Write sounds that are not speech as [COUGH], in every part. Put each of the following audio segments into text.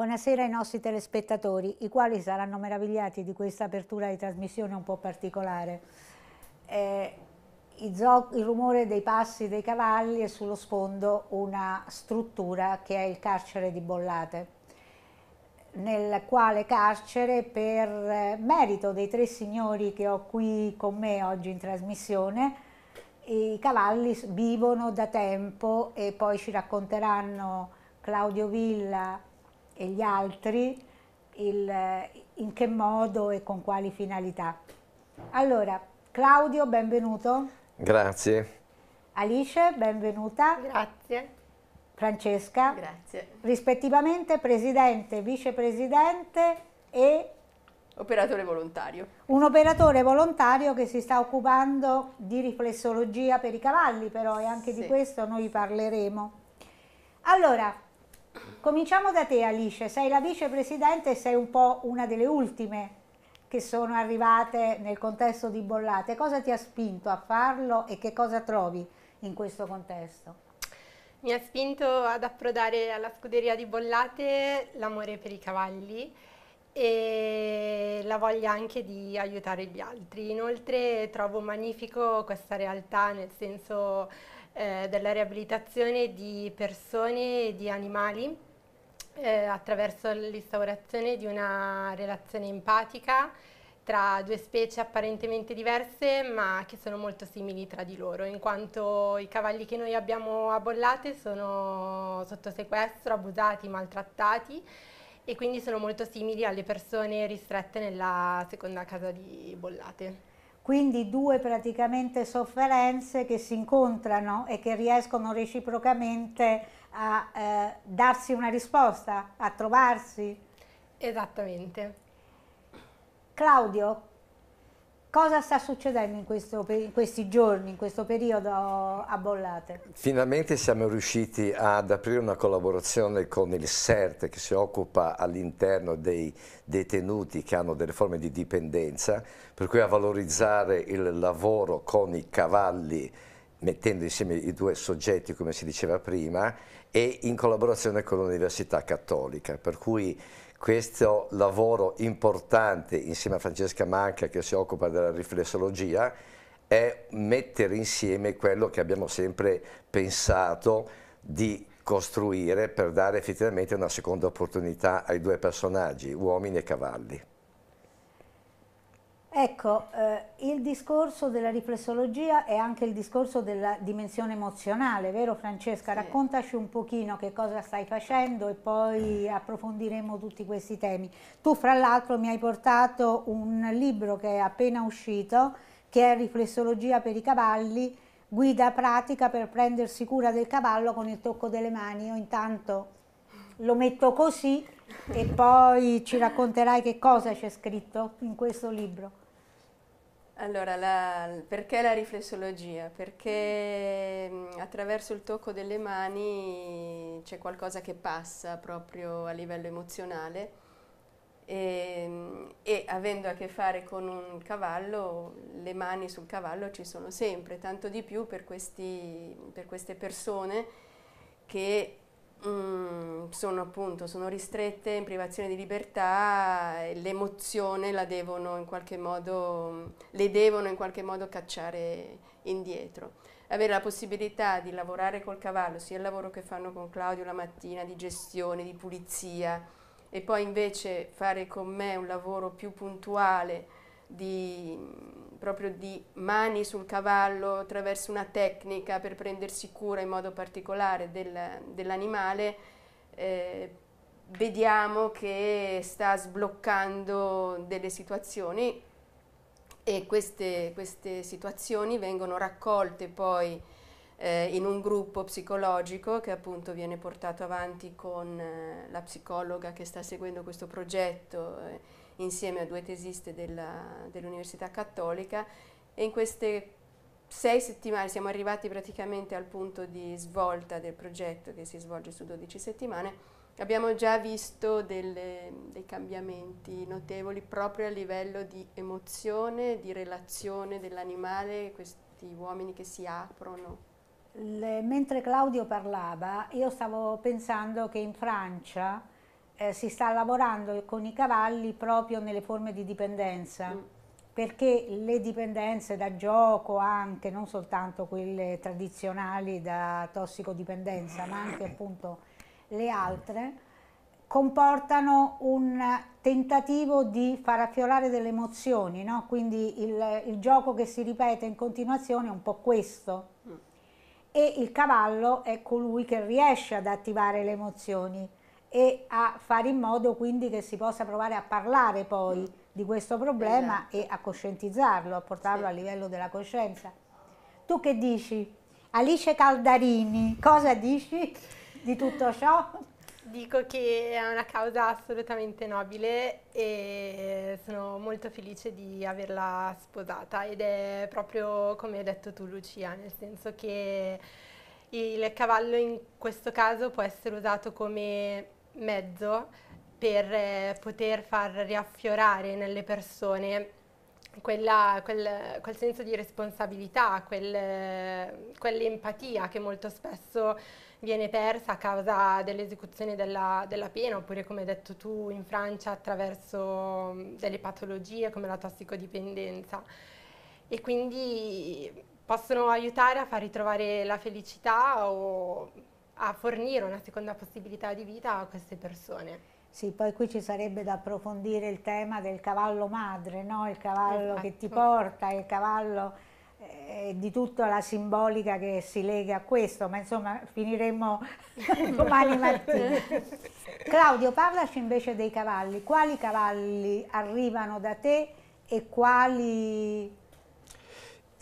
Buonasera ai nostri telespettatori, i quali saranno meravigliati di questa apertura di trasmissione un po' particolare. Eh, il, il, rumore dei passi dei cavalli e sullo sfondo una struttura che è il carcere di Bollate, nel quale carcere per eh, merito dei tre signori che ho qui con me oggi in trasmissione, i cavalli vivono da tempo e poi ci racconteranno Claudio Villa e gli altri il, in che modo e con quali finalità. Allora, Claudio, benvenuto. Grazie. Alice, benvenuta. Grazie. Francesca. Grazie. Rispettivamente presidente, vicepresidente e... Operatore volontario. Un operatore volontario che si sta occupando di riflessologia per i cavalli, però, e anche sì. di questo noi parleremo. Allora, Cominciamo da te Alice, sei la vicepresidente e sei un po' una delle ultime che sono arrivate nel contesto di Bollate. Cosa ti ha spinto a farlo e che cosa trovi in questo contesto? Mi ha spinto ad approdare alla scuderia di Bollate l'amore per i cavalli e la voglia anche di aiutare gli altri. Inoltre trovo magnifico questa realtà, nel senso eh, della riabilitazione di persone e di animali eh, attraverso l'instaurazione di una relazione empatica tra due specie apparentemente diverse ma che sono molto simili tra di loro in quanto i cavalli che noi abbiamo a bollate sono sotto sequestro, abusati, maltrattati e quindi sono molto simili alle persone ristrette nella seconda casa di bollate quindi due praticamente sofferenze che si incontrano e che riescono reciprocamente a eh, darsi una risposta, a trovarsi. Esattamente. Claudio, Cosa sta succedendo in, questo, in, questi giorni, in questo periodo a Bollate? Finalmente siamo riusciti ad aprire una collaborazione con il CERT che si occupa all'interno dei detenuti che hanno delle forme di dipendenza, per cui a valorizzare il lavoro con i cavalli mettendo insieme i due soggetti come si diceva prima e in collaborazione con l'Università Cattolica, per cui questo lavoro importante insieme a Francesca Manca che si occupa della riflessologia è mettere insieme quello che abbiamo sempre pensato di costruire per dare effettivamente una seconda opportunità ai due personaggi, uomini e cavalli. Ecco, eh, il discorso della riflessologia è anche il discorso della dimensione emozionale, vero Francesca? Sì. Raccontaci un pochino che cosa stai facendo e poi approfondiremo tutti questi temi. Tu fra l'altro mi hai portato un libro che è appena uscito, che è Riflessologia per i cavalli, guida pratica per prendersi cura del cavallo con il tocco delle mani. Io intanto lo metto così e poi ci racconterai che cosa c'è scritto in questo libro. Allora, la, perché la riflessologia? Perché mm, attraverso il tocco delle mani c'è qualcosa che passa proprio a livello emozionale e, mm, e, avendo a che fare con un cavallo, le mani sul cavallo ci sono sempre, tanto di più per, questi, per queste persone che Mm, sono appunto, sono ristrette in privazione di libertà, l'emozione la devono in qualche modo, mm, le devono in qualche modo cacciare indietro. Avere la possibilità di lavorare col cavallo, sia il lavoro che fanno con Claudio la mattina, di gestione, di pulizia, e poi invece fare con me un lavoro più puntuale, di, proprio di mani sul cavallo attraverso una tecnica per prendersi cura in modo particolare del, dell'animale, eh, vediamo che sta sbloccando delle situazioni e queste, queste situazioni vengono raccolte poi eh, in un gruppo psicologico che appunto viene portato avanti con eh, la psicologa che sta seguendo questo progetto eh, insieme a due tesiste dell'Università Cattolica e in queste sei settimane siamo arrivati praticamente al punto di svolta del progetto che si svolge su 12 settimane. Abbiamo già visto delle, dei cambiamenti notevoli proprio a livello di emozione, di relazione dell'animale, questi uomini che si aprono. Le, mentre Claudio parlava, io stavo pensando che in Francia eh, si sta lavorando con i cavalli proprio nelle forme di dipendenza. Mm. Perché le dipendenze da gioco anche, non soltanto quelle tradizionali da tossicodipendenza, ma anche appunto le altre, comportano un tentativo di far affiorare delle emozioni, no? quindi il, il, gioco che si ripete in continuazione è un po' questo. Mm. E il cavallo è colui che riesce ad attivare le emozioni e a fare in modo quindi che si possa provare a parlare poi mm. di questo problema esatto. e a coscientizzarlo, a portarlo sì. a livello della coscienza. Tu che dici? Alice Caldarini, cosa dici di tutto ciò? Dico che è una causa assolutamente nobile e sono molto felice di averla sposata ed è proprio come hai detto tu Lucia, nel senso che il cavallo in questo caso può essere usato come mezzo per eh, poter far riaffiorare nelle persone quella, quel, quel, senso di responsabilità, quel, quell'empatia che molto spesso viene persa a causa dell'esecuzione della, della, pena, oppure come hai detto tu in Francia attraverso mm, delle patologie come la tossicodipendenza. E quindi possono aiutare a far ritrovare la felicità o a fornire una seconda possibilità di vita a queste persone. Sì, poi qui ci sarebbe da approfondire il tema del cavallo madre, no? il cavallo esatto. che ti esatto. porta, il cavallo eh, di tutta la simbolica che si lega a questo, ma insomma finiremo [LAUGHS] domani mattina. Claudio, parlaci invece dei cavalli. Quali cavalli arrivano da te e quali...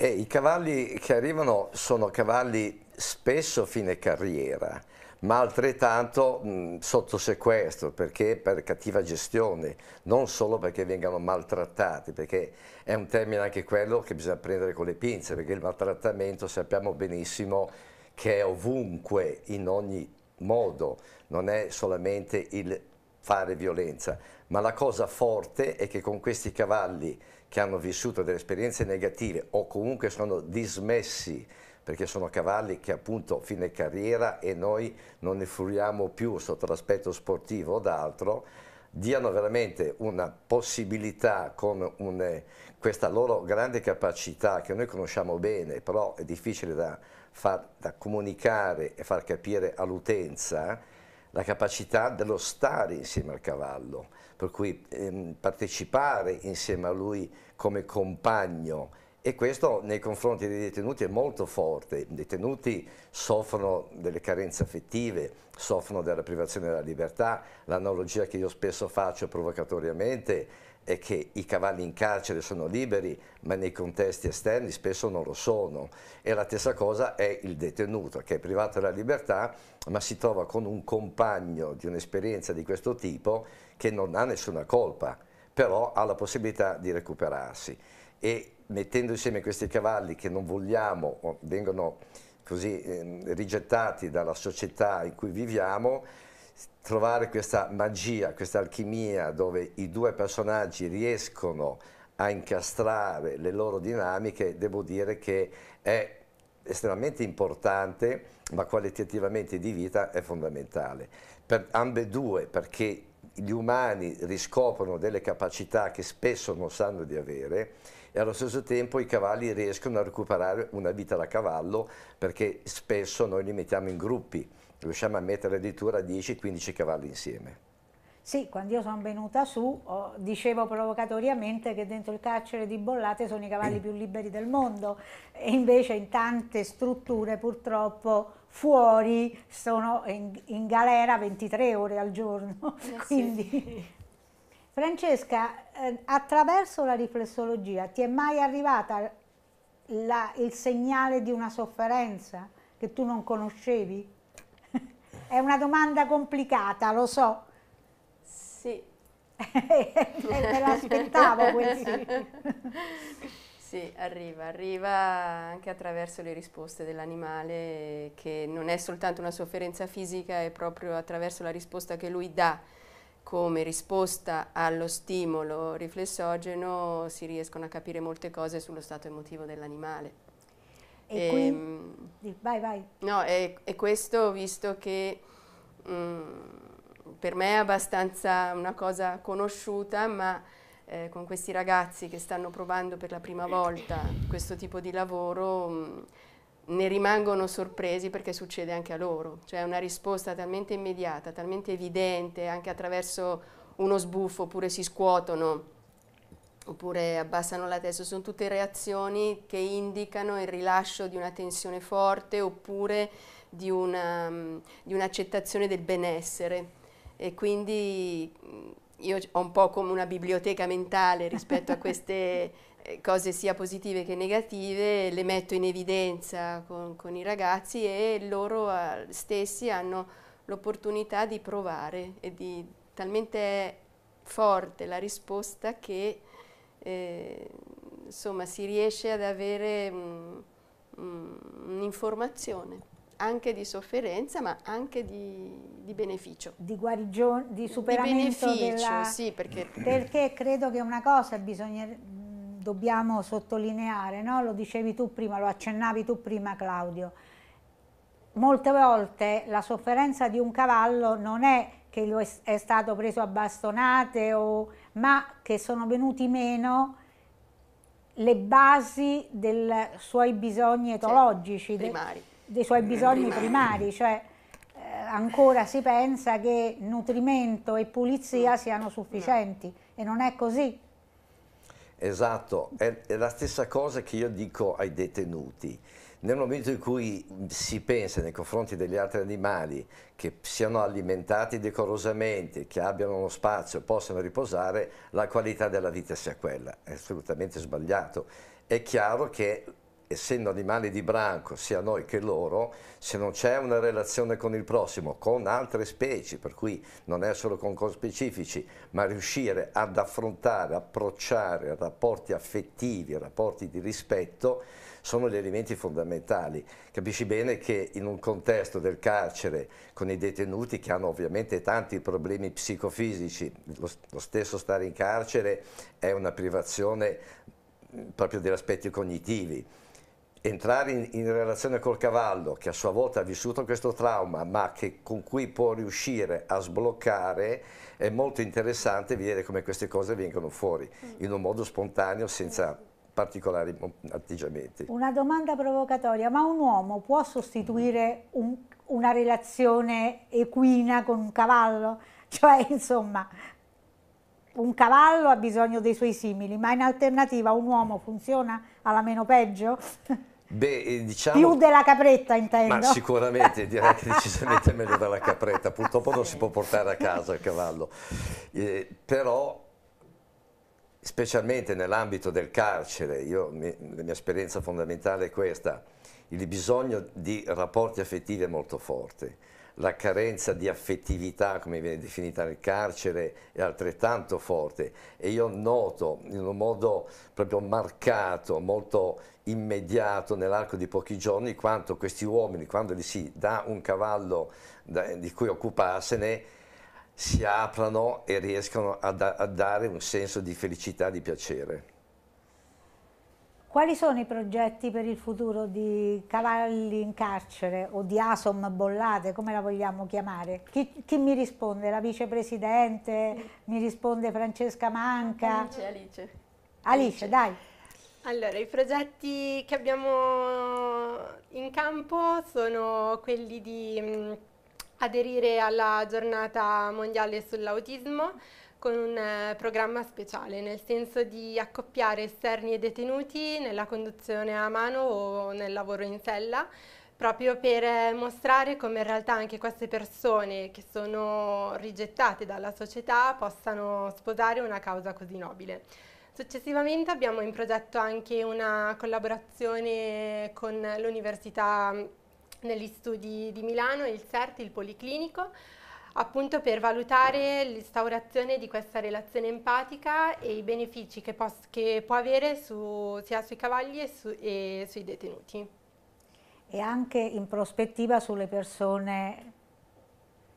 Eh, I cavalli che arrivano sono cavalli spesso fine carriera, ma altrettanto mh, sotto sequestro, perché per cattiva gestione, non solo perché vengano maltrattati, perché è un termine anche quello che bisogna prendere con le pinze, perché il maltrattamento sappiamo benissimo che è ovunque, in ogni modo, non è solamente il fare violenza, ma la cosa forte è che con questi cavalli che hanno vissuto delle esperienze negative o comunque sono dismessi perché sono cavalli che appunto fine carriera e noi non ne furiamo più sotto l'aspetto sportivo o d'altro, diano veramente una possibilità con un, questa loro grande capacità che noi conosciamo bene, però è difficile da, far, da comunicare e far capire all'utenza, la capacità dello stare insieme al cavallo, per cui ehm, partecipare insieme a lui come compagno, e questo nei confronti dei detenuti è molto forte, i detenuti soffrono delle carenze affettive, soffrono della privazione della libertà, l'analogia che io spesso faccio provocatoriamente è che i cavalli in carcere sono liberi, ma nei contesti esterni spesso non lo sono. E la stessa cosa è il detenuto, che è privato della libertà, ma si trova con un compagno di un'esperienza di questo tipo che non ha nessuna colpa, però ha la possibilità di recuperarsi e mettendo insieme questi cavalli che non vogliamo vengono così eh, rigettati dalla società in cui viviamo, trovare questa magia, questa alchimia dove i due personaggi riescono a incastrare le loro dinamiche, devo dire che è estremamente importante, ma qualitativamente di vita è fondamentale. Per ambedue, perché gli umani riscoprono delle capacità che spesso non sanno di avere e allo stesso tempo i cavalli riescono a recuperare una vita da cavallo perché spesso noi li mettiamo in gruppi, riusciamo a mettere addirittura 10-15 cavalli insieme. Sì, quando io sono venuta su oh, dicevo provocatoriamente che dentro il carcere di Bollate sono i cavalli [CLEARS THROAT] più liberi del mondo e invece in tante strutture purtroppo fuori, sono in, in galera 23 ore al giorno. Eh, [LAUGHS] Quindi, sì. Francesca, eh, attraverso la riflessologia ti è mai arrivata la, il segnale di una sofferenza che tu non conoscevi? [LAUGHS] è una domanda complicata, lo so. Sì. Me [LAUGHS] l'aspettavo quel sì, arriva, arriva anche attraverso le risposte dell'animale che non è soltanto una sofferenza fisica, è proprio attraverso la risposta che lui dà come risposta allo stimolo riflessogeno si riescono a capire molte cose sullo stato emotivo dell'animale. E, e ehm, qui, vai, vai. No, e, e questo visto che mh, mm, per me è abbastanza una cosa conosciuta, ma eh, con questi ragazzi che stanno provando per la prima volta questo tipo di lavoro mh, mm, ne rimangono sorpresi perché succede anche a loro, cioè una risposta talmente immediata, talmente evidente, anche attraverso uno sbuffo, oppure si scuotono, oppure abbassano la testa, sono tutte reazioni che indicano il rilascio di una tensione forte oppure di, una, mm, di un'accettazione del benessere e quindi mm, io ho un po' come una biblioteca mentale rispetto a queste [LAUGHS] eh, cose sia positive che negative, le metto in evidenza con, con i ragazzi e loro eh, stessi hanno l'opportunità di provare e di talmente è forte la risposta che eh, insomma si riesce ad avere mm, mm, un'informazione anche di sofferenza ma anche di, di beneficio. Di guarigione, di superamento di beneficio, della, sì, perché... perché credo che una cosa bisogna, mm, dobbiamo sottolineare, no? lo dicevi tu prima, lo accennavi tu prima Claudio, molte volte la sofferenza di un cavallo non è che lo è, è stato preso a bastonate, o, ma che sono venuti meno le basi dei suoi bisogni etologici. Sì, primari dei suoi bisogni primari, cioè eh, ancora si pensa che nutrimento e pulizia siano sufficienti e non è così. Esatto, è, è la stessa cosa che io dico ai detenuti nel momento in cui si pensa nei confronti degli altri animali che siano alimentati decorosamente, che abbiano uno spazio, possano riposare, la qualità della vita sia quella. È assolutamente sbagliato. È chiaro che essendo animali di branco sia noi che loro, se non c'è una relazione con il prossimo, con altre specie, per cui non è solo con conspecifici, ma riuscire ad affrontare, approcciare rapporti affettivi, rapporti di rispetto, sono gli elementi fondamentali. Capisci bene che in un contesto del carcere, con i detenuti che hanno ovviamente tanti problemi psicofisici, lo, lo stesso stare in carcere è una privazione proprio degli aspetti cognitivi, entrare in, in, relazione col cavallo che a sua volta ha vissuto questo trauma ma che, con cui può riuscire a sbloccare è molto interessante vedere come queste cose vengono fuori mm. in un modo spontaneo senza particolari atteggiamenti. Una domanda provocatoria, ma un uomo può sostituire un, una relazione equina con un cavallo? [LAUGHS] Cioè, insomma, un cavallo ha bisogno dei suoi simili, ma in alternativa un uomo funziona? alla meno peggio? Beh, eh, diciamo, Più della capretta intendo. Ma sicuramente, direi che [LAUGHS] decisamente meglio della capretta, purtroppo non si può portare a casa il cavallo, eh, però specialmente nell'ambito del carcere, io, mi, la mia esperienza fondamentale è questa, il bisogno di rapporti affettivi è molto forte, la carenza di affettività, come viene definita nel carcere, è altrettanto forte e io noto in un modo proprio marcato, molto immediato nell'arco di pochi giorni quanto questi uomini, quando gli si dà un cavallo da, di cui occuparsene, si aprano e riescono a, da, a dare un senso di felicità, di piacere. Quali sono i progetti per il futuro di Cavalli in carcere o di Asom Bollate, come la vogliamo chiamare? Chi, chi mi risponde? La vicepresidente? Sì. Mi risponde Francesca Manca? Alice, Alice. Alice, Alice. dai. Allora, i progetti che abbiamo in campo sono quelli di mm, aderire alla giornata mondiale sull'autismo, con un eh, programma speciale, nel senso di accoppiare esterni e detenuti nella conduzione a mano o nel lavoro in sella, proprio per eh, mostrare come in realtà anche queste persone che sono rigettate dalla società possano sposare una causa così nobile. Successivamente abbiamo in progetto anche una collaborazione con l'Università degli mm, Studi di Milano, il CERT, il Policlinico, appunto per valutare l'instaurazione di questa relazione empatica e i benefici che, che può avere su, sia sui cavalli e, su, e sui detenuti. E anche in prospettiva sulle persone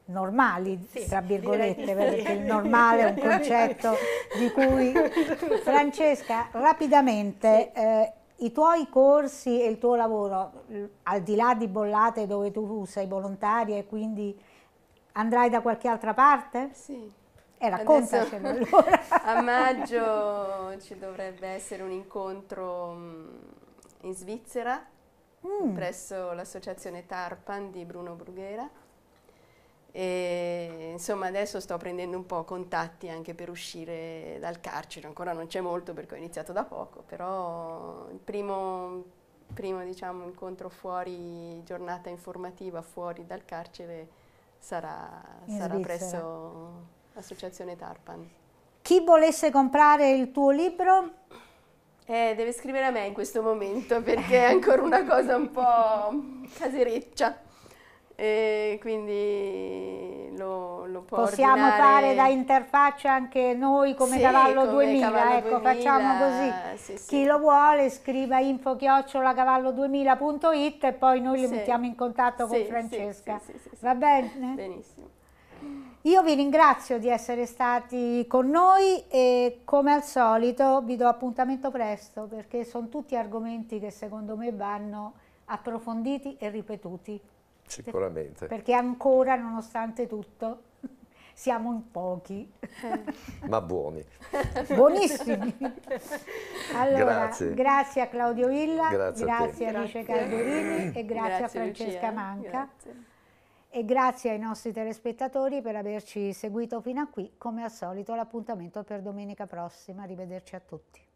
normali, sì, tra virgolette, sì. perché il normale è un [LAUGHS] concetto di cui... [LAUGHS] Francesca, rapidamente, sì. eh, i tuoi corsi e il tuo lavoro, al di là di Bollate dove tu sei volontaria e quindi Andrai da qualche altra parte? Sì. E eh, raccontacelo Adesso, [LAUGHS] allora. a maggio ci dovrebbe essere un incontro mm, in Svizzera mm. presso l'associazione Tarpan di Bruno Brughera. E, insomma adesso sto prendendo un po' contatti anche per uscire dal carcere, ancora non c'è molto perché ho iniziato da poco, però il primo, primo diciamo, incontro fuori, giornata informativa fuori dal carcere sarà, sarà presso l'associazione Tarpan. Chi volesse comprare il tuo libro? Eh, deve scrivere a me in questo momento perché è ancora una cosa un po' casereccia e quindi lo, lo può Possiamo ordinare... fare da interfaccia anche noi come sì, Cavallo come 2000, cavallo ecco 2000, facciamo così, sì, sì. chi lo vuole scriva info chiocciola cavallo2000.it e poi noi li mettiamo in contatto con Francesca, va bene? Benissimo. Io vi ringrazio di essere stati con noi e come al solito vi do appuntamento presto perché sono tutti argomenti che secondo me vanno approfonditi e ripetuti. Sicuramente. Perché ancora, nonostante tutto, [LAUGHS] siamo in pochi. Eh. Ma buoni. [LAUGHS] Buonissimi. Allora, grazie. grazie a Claudio Villa, grazie, grazie a, Alice Calderini e grazie, grazie, a Francesca Lucia. Manca. E grazie ai nostri telespettatori per averci seguito fino a qui. Come al solito l'appuntamento per domenica prossima. Arrivederci a tutti.